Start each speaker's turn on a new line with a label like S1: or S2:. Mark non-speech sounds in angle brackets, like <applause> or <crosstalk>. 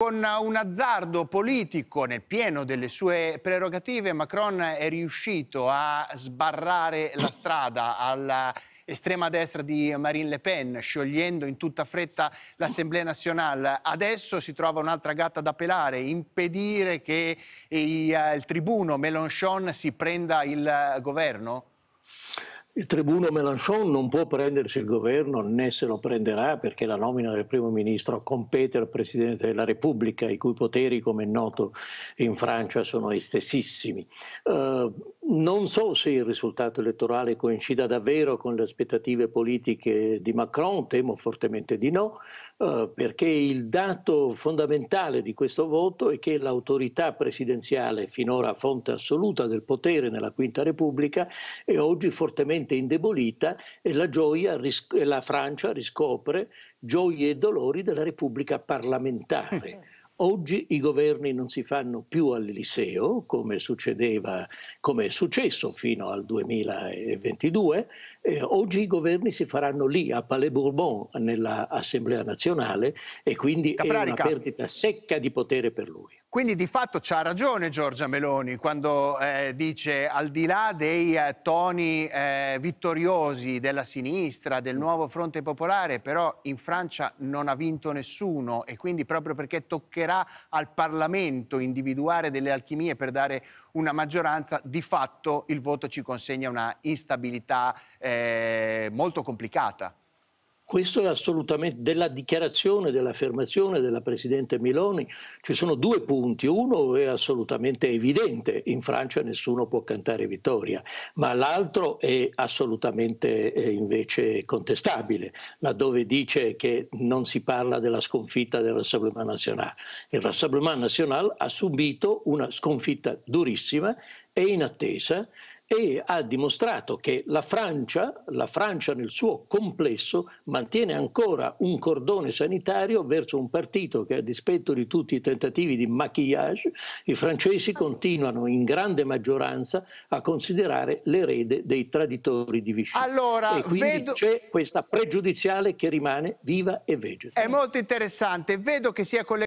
S1: Con un azzardo politico nel pieno delle sue prerogative, Macron è riuscito a sbarrare la <clears throat> strada all'estrema destra di Marine Le Pen, sciogliendo in tutta fretta l'Assemblea nazionale. Adesso si trova un'altra gatta da pelare, impedire che il eh, tribuno Mélenchon si prenda il eh, governo?
S2: il tribuno Mélenchon non può prendersi il governo né se lo prenderà perché la nomina del primo ministro compete al Presidente della Repubblica, i cui poteri, come è noto, in Francia sono gli stessissimi. Eh, non so se il risultato elettorale coincida davvero con le aspettative politiche di Macron, temo fortemente di no, eh, perché il dato fondamentale di questo voto è che l'autorità presidenziale, finora fonte assoluta del potere nella Quinta Repubblica, è oggi fortemente fortemente indebolita e la, gioia, la Francia riscopre gioie e dolori della Repubblica parlamentare. Eh. Oggi i governi non si fanno più all'Eliseo, come, come è successo fino al 2022, eh, oggi i governi si faranno lì, a Palais Bourbon, nell'Assemblea nazionale, e quindi Caprarica. è una perdita secca di potere per lui.
S1: Quindi di fatto c'ha ragione Giorgia Meloni quando eh, dice al di là dei eh, toni eh, vittoriosi della sinistra, del nuovo fronte popolare, però in Francia non ha vinto nessuno e quindi proprio perché toccherà al Parlamento individuare delle alchimie per dare una maggioranza, di fatto il voto ci consegna una instabilità eh, molto complicata.
S2: Questo è assolutamente della dichiarazione, dell'affermazione della Presidente Miloni. Ci sono due punti. Uno è assolutamente evidente, in Francia nessuno può cantare vittoria, ma l'altro è assolutamente eh, invece contestabile, laddove dice che non si parla della sconfitta del Rassemblement National. Il Rassemblement National ha subito una sconfitta durissima e inattesa e ha dimostrato che la Francia, la Francia nel suo complesso mantiene ancora un cordone sanitario verso un partito che a dispetto di tutti i tentativi di maquillage, i francesi continuano in grande maggioranza a considerare l'erede dei traditori di Vichy. Allora, e quindi vedo... c'è questa pregiudiziale che rimane viva e vegeta. È molto interessante, vedo che sia collegato